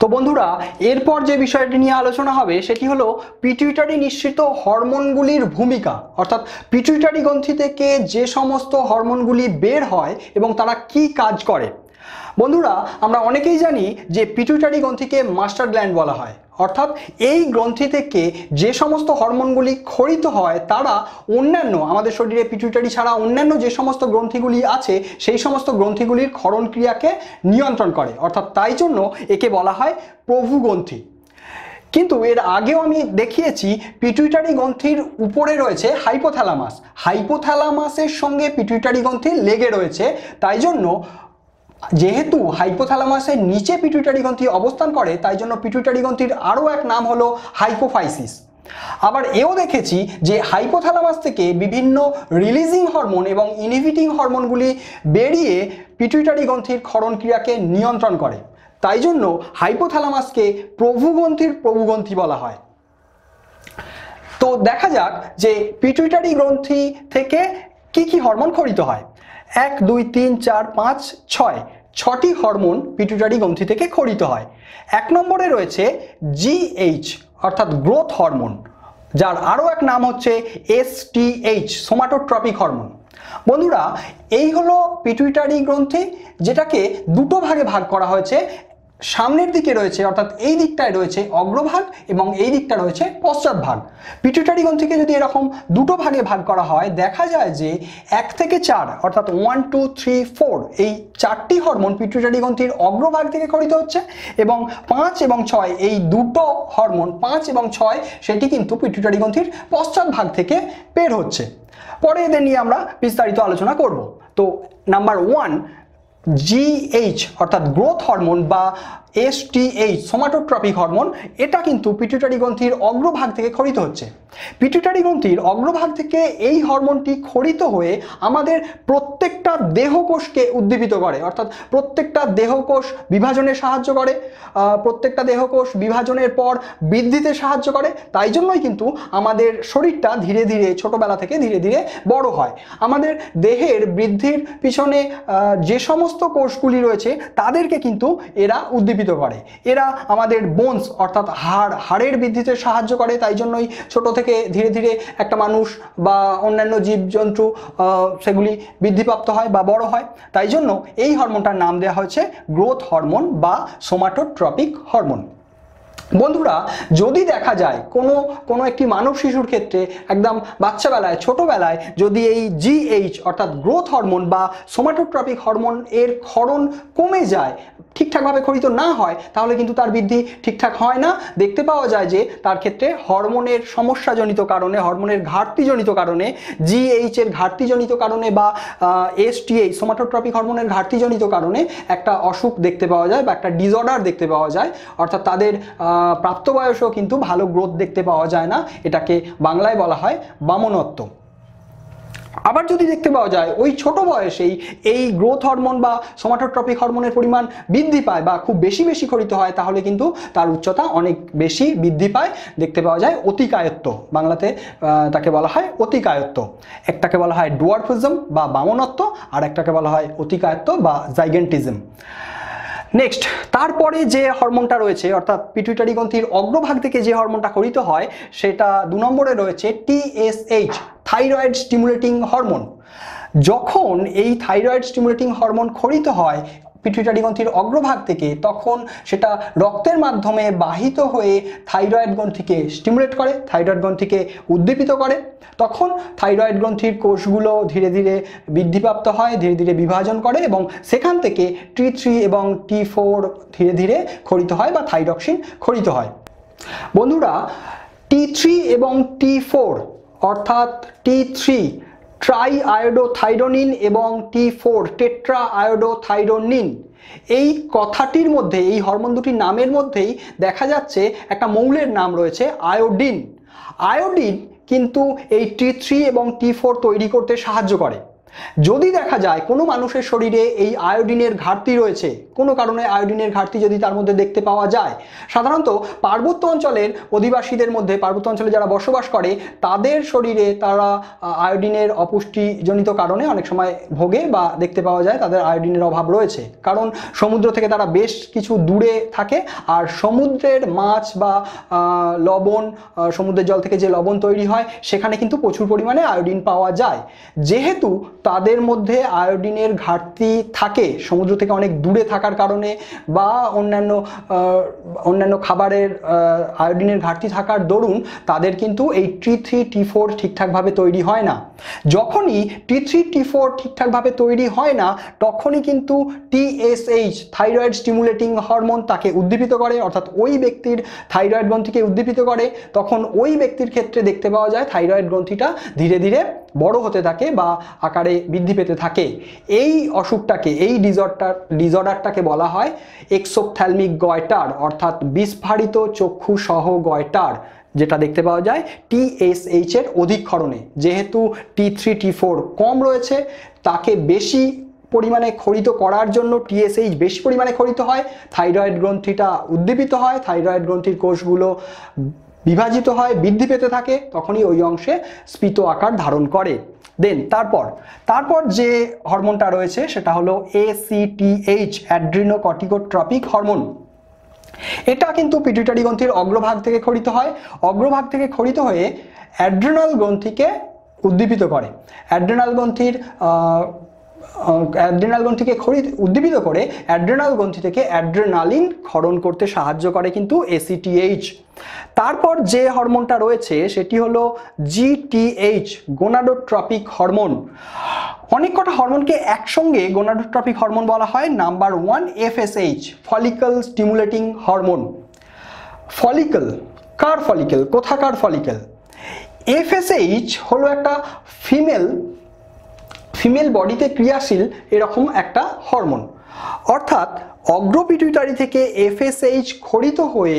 তো বন্ধুরা এরপর যে বিষয়টি নিয়ে আলোচনা হবে সেটি হলো পিটুইটারি নিঃসৃত হরমোনগুলির ভূমিকা অর্থাৎ পিটুইটারি গ্রন্থি থেকে যে সমস্ত হরমোনগুলি বের হয় এবং তারা কি কাজ করে বন্ধুরা আমরা অনেকেই জানি যে পিটুইটারি গ্রন্থিকে মাস্টার গ্ল্যান্ড বলা হয় অর্থাৎ এই গ্রন্থি থেকে যে সমস্ত হরমোনগুলি ক্ষরিত হয় তারা অন্যান্য আমাদের শরীরে পিটুইটারি ছাড়া অন্যান্য যে সমস্ত গ্রন্থিগুলি আছে সেই সমস্ত গ্রন্থিগুলির খরণ ক্রিয়াকে নিয়ন্ত্রণ করে অর্থাৎ তাই জন্য একে বলা হয় প্রভু গ্রন্থি কিন্তু এর আগেও আমি দেখিয়েছি পিটুইটারি গ্রন্থির উপরে রয়েছে হাইপোথ্যালামাস হাইপোথ্যালামাসের সঙ্গে পিটুইটারি গ্রন্থি লেগে রয়েছে তাই জন্য যেহেতু হাইপোথ্যালামাসের নিচে পিটুইটারি গ্রন্থি অবস্থান করে তাই জন্য পিটুইটারি গ্রন্থির আরও এক নাম হলো হাইপোফাইসিস আবার এও দেখেছি যে হাইপোথ্যালামাস থেকে বিভিন্ন রিলিজিং হরমোন এবং ইনহিবিটিং হরমোনগুলি বেরিয়ে পিটুইটারি গ্রন্থির ক্ষরণ ক্রিয়াকে নিয়ন্ত্রণ করে তাই জন্য হাইপোথ্যালামাসকে প্রভুগ্রন্থির প্রভুগ্রন্থি বলা হয় তো দেখা যাক যে পিটুইটারি গ্রন্থি থেকে কি কি হরমোন খরিত হয় এক দুই তিন চার পাঁচ ছয় ছটি হরমোন পিটুটারি গ্রন্থি থেকে খরিত হয় এক নম্বরে রয়েছে জিএইচ অর্থাৎ গ্রোথ হরমোন যার আরও এক নাম হচ্ছে এসটিএইচ সোমাটোট্রপিক হরমোন বন্ধুরা এই হলো পিটুইটারি গ্রন্থি যেটাকে দুটো ভাগে ভাগ করা হয়েছে সামনের দিকে রয়েছে অর্থাৎ এই দিকটায় রয়েছে অগ্রভাগ এবং এই দিকটা রয়েছে ভাগ পিটুটারি থেকে যদি এরকম দুটো ভাগে ভাগ করা হয় দেখা যায় যে এক থেকে চার অর্থাৎ ওয়ান টু থ্রি ফোর এই চারটি হরমোন পিটুটারি গ্রন্থির অগ্রভাগ থেকে খরিত হচ্ছে এবং পাঁচ এবং ছয় এই দুটো হরমোন পাঁচ এবং ছয় সেটি কিন্তু পিটুটারি গ্রন্থির ভাগ থেকে পের হচ্ছে পরে এদের নিয়ে আমরা বিস্তারিত আলোচনা করব তো নাম্বার ওয়ান জিএইচ অর্থাৎ গ্রোথ হরমোন বা এসটিএইচ সোমাটোট্রপিক হরমোন এটা কিন্তু পিটুটারি গ্রন্থির অগ্রভাগ থেকে খরিত হচ্ছে পিটুটারি গ্রন্থির অগ্রভাগ থেকে এই হরমোনটি খরিত হয়ে আমাদের প্রত্যেকটা দেহকোষকে উদ্দীপিত করে অর্থাৎ প্রত্যেকটা দেহকোষ বিভাজনে সাহায্য করে প্রত্যেকটা দেহকোষ বিভাজনের পর বৃদ্ধিতে সাহায্য করে তাই জন্যই কিন্তু আমাদের শরীরটা ধীরে ধীরে ছোটোবেলা থেকে ধীরে ধীরে বড় হয় আমাদের দেহের বৃদ্ধির পিছনে যে সমস্ত সমস্ত কোষগুলি রয়েছে তাদেরকে কিন্তু এরা উদ্দীপিত করে এরা আমাদের বোনস অর্থাৎ হাড় হাড়ের বৃদ্ধিতে সাহায্য করে তাই জন্যই ছোট থেকে ধীরে ধীরে একটা মানুষ বা অন্যান্য জীবজন্তু সেগুলি বৃদ্ধিপ্রাপ্ত হয় বা বড় হয় তাই জন্য এই হরমোনটার নাম দেওয়া হয়েছে গ্রোথ হরমোন বা সোমাটোট্রপিক হরমোন বন্ধুরা যদি দেখা যায় কোনো কোনো একটি মানব শিশুর ক্ষেত্রে একদম বাচ্চাবেলায় ছোটোবেলায় যদি এই জিএইচ অর্থাৎ গ্রোথ হরমোন বা সোমাটোট্রপিক হরমোন এর ক্ষরণ কমে যায় ঠিকঠাকভাবে খরিত না হয় তাহলে কিন্তু তার বৃদ্ধি ঠিকঠাক হয় না দেখতে পাওয়া যায় যে তার ক্ষেত্রে হরমোনের সমস্যাজনিত কারণে হরমোনের ঘাটতিজনিত কারণে জিএইচের ঘাটতিজনিত কারণে বা এসটিএইচ সোমাটোট্রপিক হরমোনের ঘাটতিজনিত কারণে একটা অসুখ দেখতে পাওয়া যায় বা একটা ডিজর্ডার দেখতে পাওয়া যায় অর্থাৎ তাদের প্রাপ্তবয়সেও কিন্তু ভালো গ্রোথ দেখতে পাওয়া যায় না এটাকে বাংলায় বলা হয় বামনত্ব আবার যদি দেখতে পাওয়া যায় ওই ছোট বয়সেই এই গ্রোথ হরমোন বা সোমাটোট্রপিক হরমোনের পরিমাণ বৃদ্ধি পায় বা খুব বেশি বেশি খরিত হয় তাহলে কিন্তু তার উচ্চতা অনেক বেশি বৃদ্ধি পায় দেখতে পাওয়া যায় অতিকায়ত্ব বাংলাতে তাকে বলা হয় অতিকায়ত্ব একটাকে বলা হয় ডুয়ার্ফিজম বা বামনত্ব আর একটাকে বলা হয় অতিকায়ত্ব বা জাইগেন্টিজম নেক্সট তারপরে যে হরমোনটা রয়েছে অর্থাৎ পিটুইটারি গ্রন্থির অগ্রভাগ থেকে যে হরমোনটা খরিত হয় সেটা দু নম্বরে রয়েছে টিএসএইচ থাইরয়েড স্টিমুলেটিং হরমোন যখন এই থাইরয়েড স্টিমুলেটিং হরমোন খরিত হয় পিটুইটারি গ্রন্থির অগ্রভাগ থেকে তখন সেটা রক্তের মাধ্যমে বাহিত হয়ে থাইরয়েড গ্রন্থিকে স্টিমুলেট করে থাইরয়েড গ্রন্থিকে উদ্দীপিত করে তখন থাইরয়েড গ্রন্থির কোষগুলো ধীরে ধীরে বৃদ্ধিপ্রাপ্ত হয় ধীরে ধীরে বিভাজন করে এবং সেখান থেকে টি থ্রি এবং টি ফোর ধীরে ধীরে খরিত হয় বা থাইরক্সিন খরিত হয় বন্ধুরা টি থ্রি এবং টি ফোর অর্থাৎ টি থ্রি ট্রাই আয়োডোথাইরোনিন এবং টি ফোর টেট্রা আয়োডোথাইরোনিন এই কথাটির মধ্যে এই হরমোন দুটির নামের মধ্যেই দেখা যাচ্ছে একটা মৌলের নাম রয়েছে আয়োডিন আয়োডিন কিন্তু এই টি থ্রি এবং টি ফোর তৈরি করতে সাহায্য করে যদি দেখা যায় কোনো মানুষের শরীরে এই আয়োডিনের ঘাটতি রয়েছে কোনো কারণে আয়োডিনের ঘাটতি যদি তার মধ্যে দেখতে পাওয়া যায় সাধারণত পার্বত্য অঞ্চলের অধিবাসীদের মধ্যে পার্বত্য অঞ্চলে যারা বসবাস করে তাদের শরীরে তারা আয়োডিনের অপুষ্টিজনিত কারণে অনেক সময় ভোগে বা দেখতে পাওয়া যায় তাদের আয়োডিনের অভাব রয়েছে কারণ সমুদ্র থেকে তারা বেশ কিছু দূরে থাকে আর সমুদ্রের মাছ বা লবণ সমুদ্রের জল থেকে যে লবণ তৈরি হয় সেখানে কিন্তু প্রচুর পরিমাণে আয়োডিন পাওয়া যায় যেহেতু তাদের মধ্যে আয়োডিনের ঘাটতি থাকে সমুদ্র থেকে অনেক দূরে থাকার কারণে বা অন্যান্য অন্যান্য খাবারের আয়োডিনের ঘাটতি থাকার দরুন তাদের কিন্তু এই টি থ্রি টি ফোর ঠিকঠাকভাবে তৈরি হয় না যখনই টি থ্রি টি ফোর ঠিকঠাকভাবে তৈরি হয় না তখনই কিন্তু টিএসএইচ থাইরয়েড স্টিমুলেটিং হরমোন তাকে উদ্দীপিত করে অর্থাৎ ওই ব্যক্তির থাইরয়েড গ্রন্থিকে উদ্দীপিত করে তখন ওই ব্যক্তির ক্ষেত্রে দেখতে পাওয়া যায় থাইরয়েড গ্রন্থিটা ধীরে ধীরে বড় হতে থাকে বা আকারে বৃদ্ধি পেতে থাকে এই অসুখটাকে এই ডিজর্ডার ডিজর্ডারটাকে বলা হয় এক্সোপথ্যালমিক গয়টার অর্থাৎ বিস্ফারিত চক্ষু সহ গয়টার যেটা দেখতে পাওয়া যায় টিএসএইচ এর অধিকক্ষরণে যেহেতু টি থ্রি টি ফোর কম রয়েছে তাকে বেশি পরিমাণে খরিত করার জন্য টিএসএইচ বেশি পরিমাণে খরিত হয় থাইরয়েড গ্রন্থিটা উদ্দীপিত হয় থাইরয়েড গ্রন্থির কোষগুলো বিভাজিত হয় বৃদ্ধি পেতে থাকে তখনই ওই অংশে স্ফীত আকার ধারণ করে দেন তারপর তারপর যে হরমোনটা রয়েছে সেটা হলো এসিটিএইচ অ্যাড্রিনোকটিকোট্রপিক হরমোন এটা কিন্তু পিটুইটারি গ্রন্থির অগ্রভাগ থেকে খরিত হয় অগ্রভাগ থেকে খরিত হয়ে অ্যাড্রিনাল গ্রন্থিকে উদ্দীপিত করে অ্যাড্রিনাল গ্রন্থির অ্যাড্রেনাল গ্রন্থিকে খরিদ উদ্দীপিত করে অ্যাড্রেনাল গ্রন্থি থেকে অ্যাড্রেনালিন খরণ করতে সাহায্য করে কিন্তু এসিটিএইচ তারপর যে হরমোনটা রয়েছে সেটি হলো জিটিএইচ গোনাডোট্রপিক হরমোন অনেক কটা হরমোনকে একসঙ্গে গোনাডোট্রপিক হরমোন বলা হয় number one FSH follicle stimulating hormone follicle কার ফলিকেল কোথাকার ফলিকেল এফএসএইচ হলো একটা ফিমেল ফিমেল বডিতে ক্রিয়াশীল এরকম একটা হরমোন অর্থাৎ অগ্রপিটুইটারি থেকে এফএসএইচ খরিত হয়ে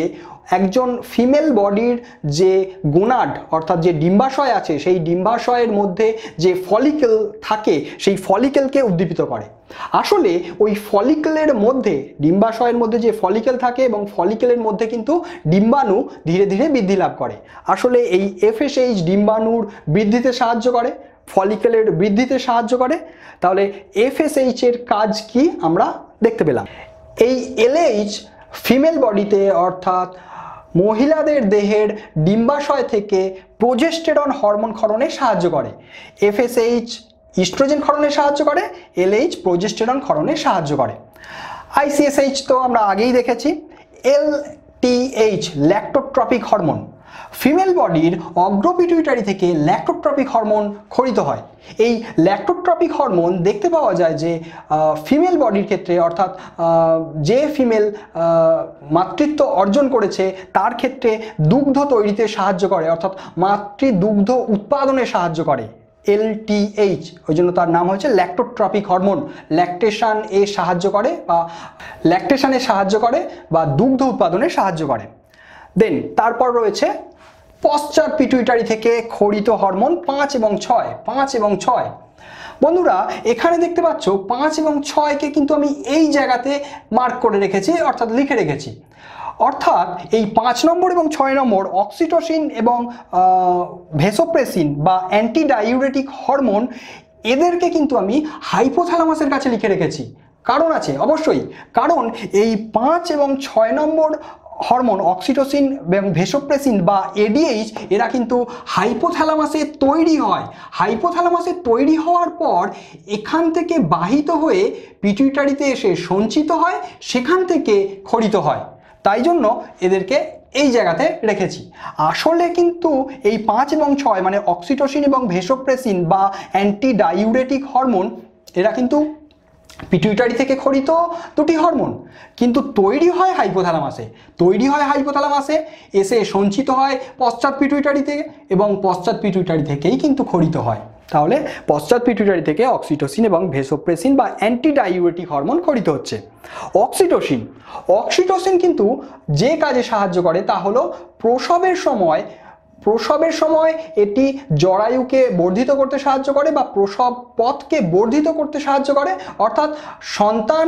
একজন ফিমেল বডির যে গোনাড অর্থাৎ যে ডিম্বাশয় আছে সেই ডিম্বাশয়ের মধ্যে যে ফলিকেল থাকে সেই ফলিকেলকে উদ্দীপিত করে আসলে ওই ফলিকেলের মধ্যে ডিম্বাশয়ের মধ্যে যে ফলিকেল থাকে এবং ফলিকেলের মধ্যে কিন্তু ডিম্বাণু ধীরে ধীরে বৃদ্ধি লাভ করে আসলে এই এফএসএইচ ডিম্বাণুর বৃদ্ধিতে সাহায্য করে ফলিকেলের বৃদ্ধিতে সাহায্য করে তাহলে এফএসএইচ এর কাজ কি আমরা দেখতে পেলাম এই এলএইচ ফিমেল বডিতে অর্থাৎ মহিলাদের দেহের ডিম্বাশয় থেকে প্রোজেস্টেরন হরমোন ক্ষরণে সাহায্য করে এফএসএইচ ইস্ট্রোজেন ক্ষরণে সাহায্য করে এলএইচ প্রোজেস্টেরন ক্ষরণে সাহায্য করে আইসিএসএইচ তো আমরা আগেই দেখেছি L TH lactotropic hormone female বডির অগ্রপিটুইটারি থেকে ল্যাক্টোট্রপিক হরমোন খরিত হয় এই ল্যাক্টোট্রপিক হরমোন দেখতে পাওয়া যায় যে ফিমেল বডির ক্ষেত্রে অর্থাৎ যে ফিমেল মাতৃত্ব অর্জন করেছে তার ক্ষেত্রে দুগ্ধ তৈরিতে সাহায্য করে অর্থাৎ মাতৃ দুগ্ধ উৎপাদনে সাহায্য করে এলটিএইচ ওই জন্য তার নাম হয়েছে ল্যাক্টোট্রপিক হরমোন ল্যাক্টেশান এ সাহায্য করে বা ল্যাকটেশানে সাহায্য করে বা দুগ্ধ উৎপাদনে সাহায্য করে দেন তারপর রয়েছে পশ্চাৎ পিটুইটারি থেকে খরিত হরমোন পাঁচ এবং ছয় পাঁচ এবং ছয় বন্ধুরা এখানে দেখতে পাচ্ছ পাঁচ এবং ছয়কে কিন্তু আমি এই জায়গাতে মার্ক করে রেখেছি অর্থাৎ লিখে রেখেছি অর্থাৎ এই পাঁচ নম্বর এবং ছয় নম্বর অক্সিটোসিন এবং ভেসোপ্রেসিন বা অ্যান্টিডাইউরেটিক হরমোন এদেরকে কিন্তু আমি হাইপোথ্যালামাসের কাছে লিখে রেখেছি কারণ আছে অবশ্যই কারণ এই পাঁচ এবং ছয় নম্বর হরমোন অক্সিটোসিন এবং ভেসোপ্রেসিন বা এডিএইচ এরা কিন্তু হাইপোথ্যালামাসে তৈরি হয় হাইপোথ্যালামাসে তৈরি হওয়ার পর এখান থেকে বাহিত হয়ে পিটুইটারিতে এসে সঞ্চিত হয় সেখান থেকে খরিত হয় তাই জন্য এদেরকে এই জায়গাতে রেখেছি আসলে কিন্তু এই পাঁচ এবং ছয় মানে অক্সিটোসিন এবং ভেসোপ্রেসিন বা অ্যান্টি হরমোন এরা কিন্তু পিটুইটারি থেকে খরিত দুটি হরমোন কিন্তু তৈরি হয় হাইপোথ্যালামাসে তৈরি হয় হাইপোথ্যালামাসে এসে সঞ্চিত হয় পশ্চাৎ পিটুইটারি থেকে এবং পশ্চাৎ পিটুইটারি থেকেই কিন্তু খরিত হয় তাহলে পশ্চাৎ পিটুইটারি থেকে অক্সিটোসিন এবং ভেসোপ্রেসিন বা অ্যান্টিডাইউরেটিক হরমোন খরিত হচ্ছে অক্সিটোসিন অক্সিটোসিন কিন্তু যে কাজে সাহায্য করে তা হলো প্রসবের সময় প্রসবের সময় এটি জরায়ুকে বর্ধিত করতে সাহায্য করে বা প্রসব পথকে বর্ধিত করতে সাহায্য করে অর্থাৎ সন্তান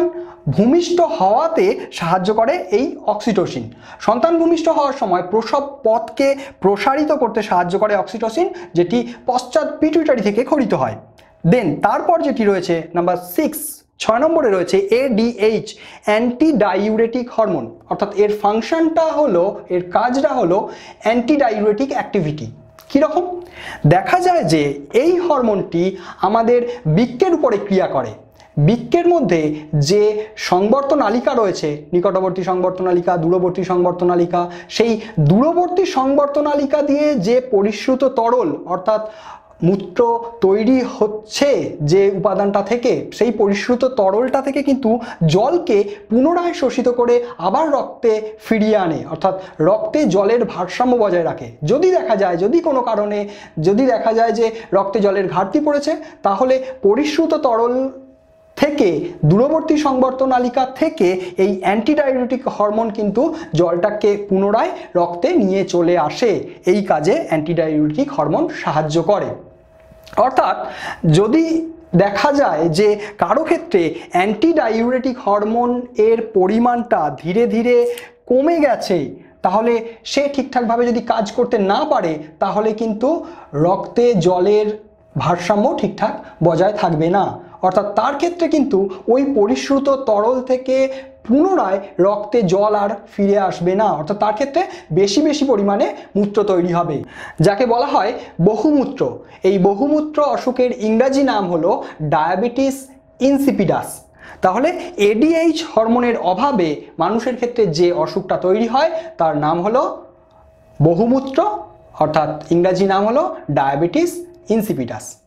ভূমিষ্ঠ হওয়াতে সাহায্য করে এই অক্সিটোসিন সন্তান ভূমিষ্ঠ হওয়ার সময় প্রসব পথকে প্রসারিত করতে সাহায্য করে অক্সিটোসিন যেটি পশ্চাৎ পিটুইটারি থেকে খরিত হয় দেন তারপর যেটি রয়েছে নাম্বার সিক্স ছয় নম্বরে রয়েছে এডিএইচ অ্যান্টি হরমোন অর্থাৎ এর ফাংশনটা হলো এর কাজটা হলো অ্যান্টি অ্যাক্টিভিটি কীরকম দেখা যায় যে এই হরমোনটি আমাদের বৃক্কের উপরে ক্রিয়া করে বৃক্কের মধ্যে যে সংবর্তনালিকা রয়েছে নিকটবর্তী সংবর্তনালিকা দূরবর্তী সংবর্তনালিকা সেই দূরবর্তী সংবর্তনালিকা দিয়ে যে পরিশ্রুত তরল অর্থাৎ মূত্র তৈরি হচ্ছে যে উপাদানটা থেকে সেই পরিশ্রুত তরলটা থেকে কিন্তু জলকে পুনরায় শোষিত করে আবার রক্তে ফিরিয়ে আনে অর্থাৎ রক্তে জলের ভারসাম্য বজায় রাখে যদি দেখা যায় যদি কোনো কারণে যদি দেখা যায় যে রক্তে জলের ঘাটতি পড়েছে তাহলে পরিশ্রুত তরল থেকে দূরবর্তী সংবর্তনালিকা থেকে এই অ্যান্টিডায়োটিক হরমোন কিন্তু জলটাকে পুনরায় রক্তে নিয়ে চলে আসে এই কাজে অ্যান্টিডায়োটিক হরমোন সাহায্য করে অর্থাৎ যদি দেখা যায় যে কারো ক্ষেত্রে অ্যান্টিডায়োরেটিক হরমোন এর পরিমাণটা ধীরে ধীরে কমে গেছে তাহলে সে ঠিকঠাকভাবে যদি কাজ করতে না পারে তাহলে কিন্তু রক্তে জলের ভারসাম্য ঠিকঠাক বজায় থাকবে না অর্থাৎ তার ক্ষেত্রে কিন্তু ওই পরিশ্রুত তরল থেকে পুনরায় রক্তে জল আর ফিরে আসবে না অর্থাৎ তার ক্ষেত্রে বেশি বেশি পরিমাণে মূত্র তৈরি হবে যাকে বলা হয় বহুমূত্র এই বহুমূত্র অসুখের ইংরাজি নাম হলো ডায়াবেটিস ইনসিপিডাস তাহলে এডিএইচ হরমোনের অভাবে মানুষের ক্ষেত্রে যে অসুখটা তৈরি হয় তার নাম হলো বহুমূত্র অর্থাৎ ইংরাজি নাম হলো ডায়াবেটিস ইনসিপিডাস